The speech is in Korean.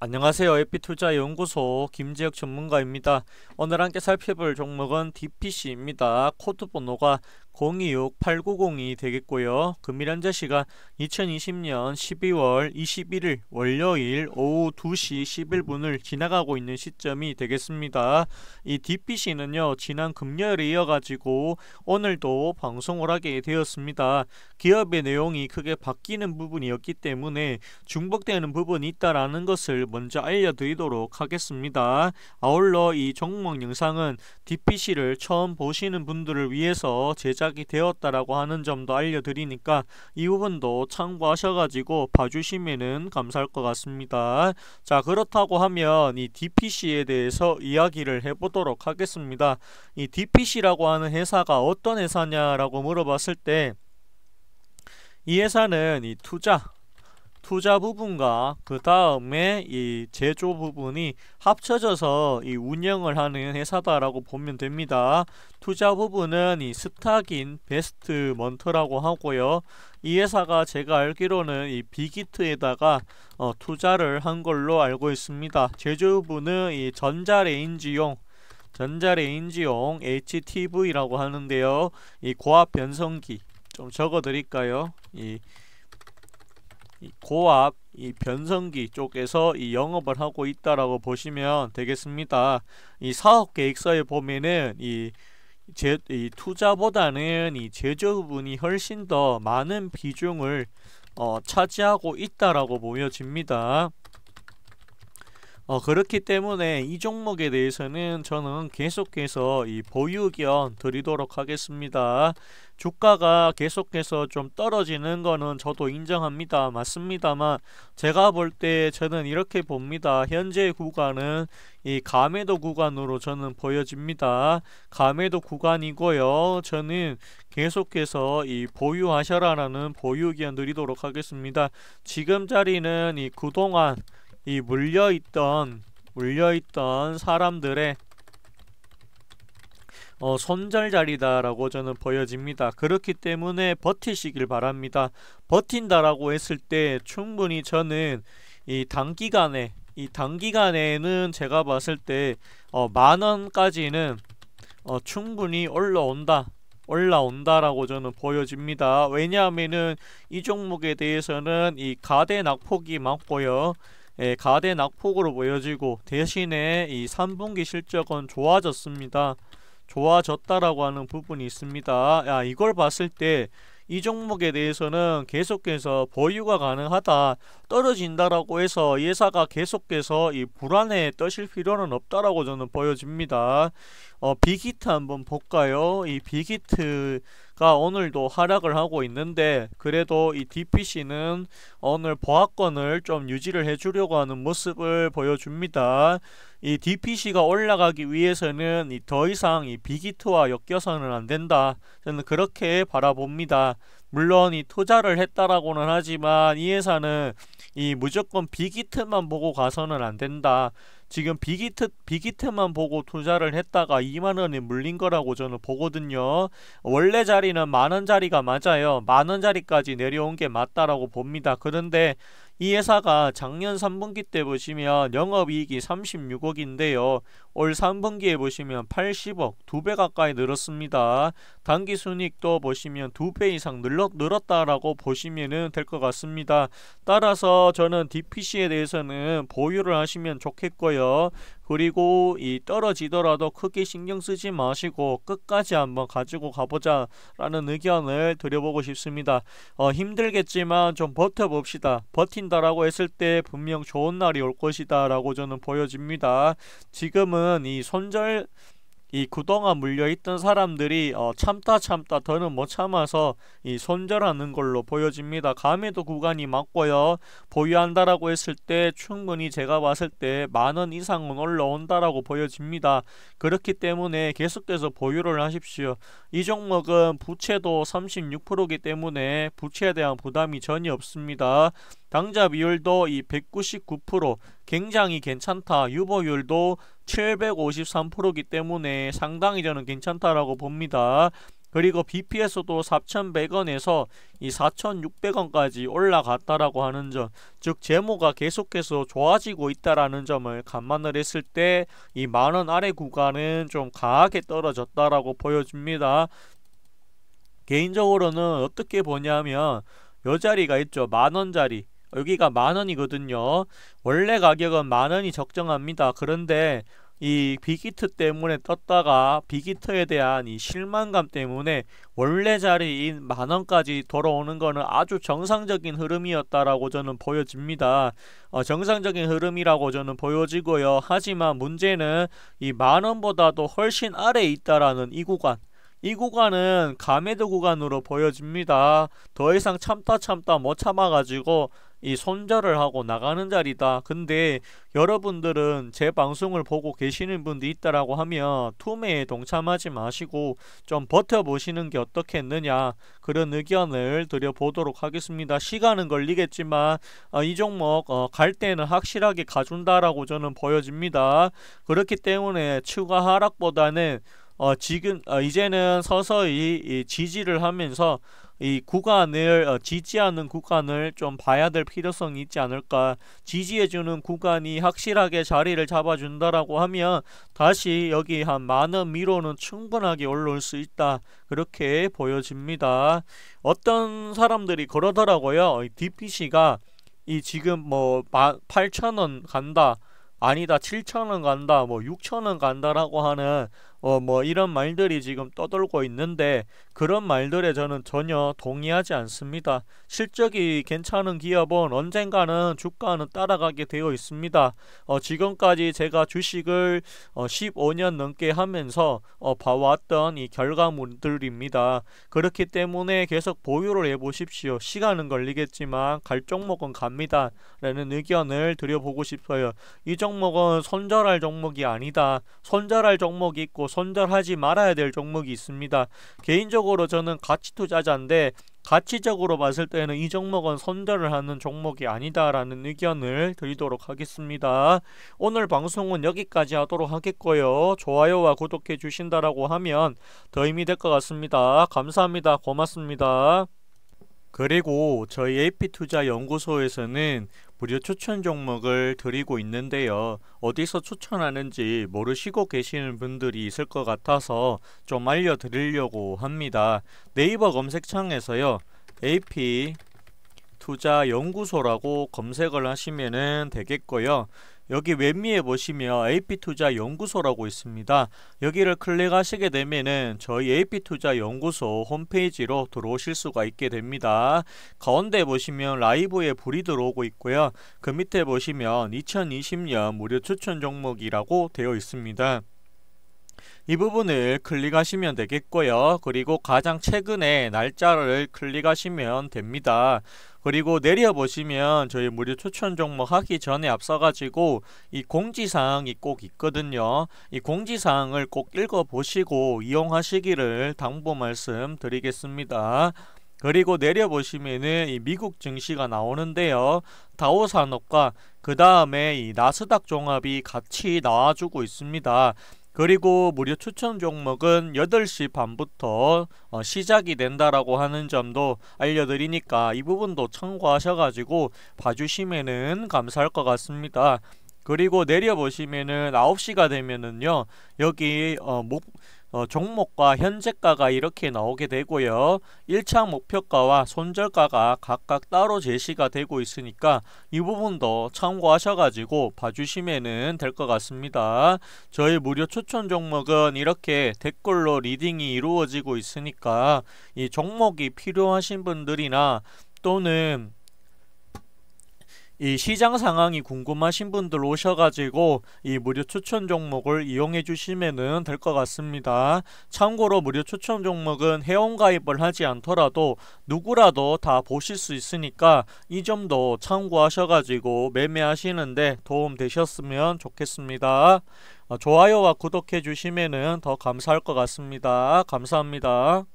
안녕하세요. 에피투자연구소 김재혁 전문가입니다. 오늘 함께 살펴볼 종목은 DPC입니다. 코드 번호가 026-8902 되겠고요. 금일환자 시간 2020년 12월 21일 월요일 오후 2시 11분을 지나가고 있는 시점이 되겠습니다. 이 DPC는요. 지난 금요일에 이어가지고 오늘도 방송을 하게 되었습니다. 기업의 내용이 크게 바뀌는 부분이었기 때문에 중복되는 부분이 있다라는 것을 먼저 알려드리도록 하겠습니다. 아울러 이 종목 영상은 DPC를 처음 보시는 분들을 위해서 제작 제작이 되었다라고 하는 점도 알려드리니까 이 부분도 참고하셔가지고 봐주시면 감사할 것 같습니다. 자 그렇다고 하면 이 DPC에 대해서 이야기를 해보도록 하겠습니다. 이 DPC라고 하는 회사가 어떤 회사냐라고 물어봤을 때 이 회사는 이 투자 투자 부분과 그 다음에 이 제조 부분이 합쳐져서 이 운영을 하는 회사다라고 보면 됩니다. 투자 부분은 이스타긴 베스트먼트라고 하고요. 이 회사가 제가 알기로는 이 비기트에다가 어, 투자를 한 걸로 알고 있습니다. 제조 부분은 이 전자레인지용 전자레인지용 HTV라고 하는데요. 이 고압 변성기 좀 적어 드릴까요? 이 고압 이 변성기 쪽에서 이 영업을 하고 있다라고 보시면 되겠습니다. 이 사업 계획서에 보면은 이, 제, 이 투자보다는 이 제조분이 훨씬 더 많은 비중을 어, 차지하고 있다라고 보여집니다. 어, 그렇기 때문에 이 종목에 대해서는 저는 계속해서 이 보유 의견 드리도록 하겠습니다. 주가가 계속해서 좀 떨어지는 거는 저도 인정합니다. 맞습니다만 제가 볼 때 저는 이렇게 봅니다. 현재 구간은 이 감에도 구간으로 저는 보여집니다. 감에도 구간이고요. 저는 계속해서 이 보유하셔라라는 보유 의견 드리도록 하겠습니다. 지금 자리는 이 그동안 이 물려있던 물려있던 사람들의 어, 손절자리다라고 저는 보여집니다. 그렇기 때문에 버티시길 바랍니다. 버틴다라고 했을 때 충분히 저는 이 단기간에 이 단기간에는 제가 봤을 때 어, 만원까지는 어, 충분히 올라온다 올라온다라고 저는 보여집니다. 왜냐하면이 종목에 대해서는 이 가대 낙폭이 많고요. 예, 가대 낙폭으로 보여지고 대신에 이 3분기 실적은 좋아졌습니다. 좋아졌다라고 하는 부분이 있습니다. 야, 이걸 봤을 때 이 종목에 대해서는 계속해서 보유가 가능하다 떨어진다라고 해서 예사가 계속해서 이 불안에 떠실 필요는 없다라고 저는 보여집니다. 어, 빅히트 한번 볼까요? 이 빅히트 가 오늘도 하락을 하고 있는데 그래도 이 DPC는 오늘 보합권을 좀 유지를 해주려고 하는 모습을 보여줍니다. 이 DPC가 올라가기 위해서는 더 이상 이 비기트와 엮여서는 안 된다. 저는 그렇게 바라봅니다. 물론 이 투자를 했다라고는 하지만 이 회사는 이 무조건 비기트만 보고 가서는 안 된다. 지금 빅히트빅히트만 보고 투자를 했다가 2만 원이 물린 거라고 저는 보거든요. 원래 자리는 만 원짜리가 맞아요. 만 원짜리까지 내려온 게 맞다라고 봅니다. 그런데 이 회사가 작년 3분기 때 보시면 영업이익이 36억인데요. 올 3분기에 보시면 80억, 두 배 가까이 늘었습니다. 단기순익도 보시면 두 배 이상 늘었, 늘었다라고 보시면 될 것 같습니다. 따라서 저는 DPC에 대해서는 보유를 하시면 좋겠고요. 그리고 이 떨어지더라도 크게 신경 쓰지 마시고 끝까지 한번 가지고 가보자 라는 의견을 드려보고 싶습니다. 어, 힘들겠지만 좀 버텨봅시다. 버틴다라고 했을 때 분명 좋은 날이 올 것이다 라고 저는 보여집니다. 지금은 이 손절 이 그동안 물려있던 사람들이 어, 참다 참다 더는 못 참아서 이 손절하는 걸로 보여집니다. 감에도 구간이 맞고요. 보유한다라고 했을 때 충분히 제가 봤을 때만원 이상은 올라온다라고 보여집니다. 그렇기 때문에 계속해서 보유를 하십시오. 이 종목은 부채도 36%이기 때문에 부채에 대한 부담이 전혀 없습니다. 당좌 비율도 이 199% 굉장히 괜찮다. 유보율도 753%이기 때문에 상당히 저는 괜찮다라고 봅니다. 그리고 BPS도 4,100원에서 이 4,600원까지 올라갔다라고 하는 점, 즉 재무가 계속해서 좋아지고 있다라는 점을 감안을 했을 때 이 만원 아래 구간은 좀 강하게 떨어졌다라고 보여집니다. 개인적으로는 어떻게 보냐면 요 자리가 있죠. 만원자리 여기가 만원이거든요 원래 가격은 만원이 적정합니다 그런데 이 빅히트 때문에 떴다가 빅히트에 대한 이 실망감 때문에 원래 자리인 만원까지 돌아오는 거는 아주 정상적인 흐름이었다라고 저는 보여집니다. 어, 정상적인 흐름이라고 저는 보여지고요. 하지만 문제는 이 만원보다도 훨씬 아래에 있다라는 이 구간 이 구간은 감에도 구간으로 보여집니다. 더 이상 참다 참다 못 참아가지고 이 손절을 하고 나가는 자리다. 근데 여러분들은 제 방송을 보고 계시는 분들이 있다라고 하면 투매에 동참하지 마시고 좀 버텨보시는 게 어떻겠느냐 그런 의견을 드려보도록 하겠습니다. 시간은 걸리겠지만 어, 이 종목 어, 갈 때는 확실하게 가준다라고 저는 보여집니다. 그렇기 때문에 추가 하락보다는 어, 지금 어, 이제는 서서히 이 지지를 하면서 이 구간을 어, 지지하는 구간을 좀 봐야 될 필요성이 있지 않을까 지지해주는 구간이 확실하게 자리를 잡아준다라고 하면 다시 여기 한 만원 미로는 충분하게 올라올 수 있다 그렇게 보여집니다 어떤 사람들이 그러더라고요 어, DPC가 이 지금 뭐 8,000원 간다 아니다 7,000원 간다 뭐 6,000원 간다라고 하는 어, 뭐 이런 말들이 지금 떠돌고 있는데 그런 말들에 저는 전혀 동의하지 않습니다. 실적이 괜찮은 기업은 언젠가는 주가는 따라가게 되어 있습니다. 어, 지금까지 제가 주식을 어, 15년 넘게 하면서 어, 봐왔던 이 결과물들입니다. 그렇기 때문에 계속 보유를 해보십시오. 시간은 걸리겠지만 갈 종목은 갑니다. 라는 의견을 드려보고 싶어요. 이 종목은 손절할 종목이 아니다. 손절할 종목이 있고 손절하지 말아야 될 종목이 있습니다. 개인적으로 저는 가치 투자자인데 가치적으로 봤을 때는 이 종목은 손절을 하는 종목이 아니다라는 의견을 드리도록 하겠습니다. 오늘 방송은 여기까지 하도록 하겠고요. 좋아요와 구독해 주신다라고 하면 더 힘이 될 것 같습니다. 감사합니다. 고맙습니다. 그리고 저희 AP투자연구소에서는 무료 추천 종목을 드리고 있는데요. 어디서 추천하는지 모르시고 계시는 분들이 있을 것 같아서 좀 알려드리려고 합니다. 네이버 검색창에서요. AP 투자연구소라고 검색을 하시면 되겠고요. 여기 웹미에 보시면 AP투자연구소라고 있습니다. 여기를 클릭하시게 되면은 저희 AP투자연구소 홈페이지로 들어오실 수가 있게 됩니다. 가운데 보시면 라이브에 불이 들어오고 있고요. 그 밑에 보시면 2020년 무료 추천 종목이라고 되어 있습니다. 이 부분을 클릭하시면 되겠고요. 그리고 가장 최근에 날짜를 클릭하시면 됩니다. 그리고 내려보시면 저희 무료 추천 종목 하기 전에 앞서가지고 이 공지사항이 꼭 있거든요. 이 공지사항을 꼭 읽어보시고 이용하시기를 당부 말씀드리겠습니다. 그리고 내려보시면은 이 미국 증시가 나오는데요. 다오 산업과 그 다음에 이 나스닥 종합이 같이 나와주고 있습니다. 그리고 무료 추천 종목은 8시 반부터 어, 시작이 된다라고 하는 점도 알려드리니까 이 부분도 참고하셔가지고 봐주시면 감사할 것 같습니다. 그리고 내려보시면은 9시가 되면은요 여기 어, 목 어, 종목과 현재가가 이렇게 나오게 되고요. 1차 목표가와 손절가가 각각 따로 제시가 되고 있으니까 이 부분도 참고하셔가지고 봐주시면 될 것 같습니다. 저희 무료 추천 종목은 이렇게 댓글로 리딩이 이루어지고 있으니까 이 종목이 필요하신 분들이나 또는 이 시장 상황이 궁금하신 분들 오셔가지고 이 무료 추천 종목을 이용해 주시면 될 것 같습니다. 참고로 무료 추천 종목은 회원가입을 하지 않더라도 누구라도 다 보실 수 있으니까 이 점도 참고하셔가지고 매매하시는데 도움 되셨으면 좋겠습니다. 어, 좋아요와 구독해 주시면 더 감사할 것 같습니다. 감사합니다.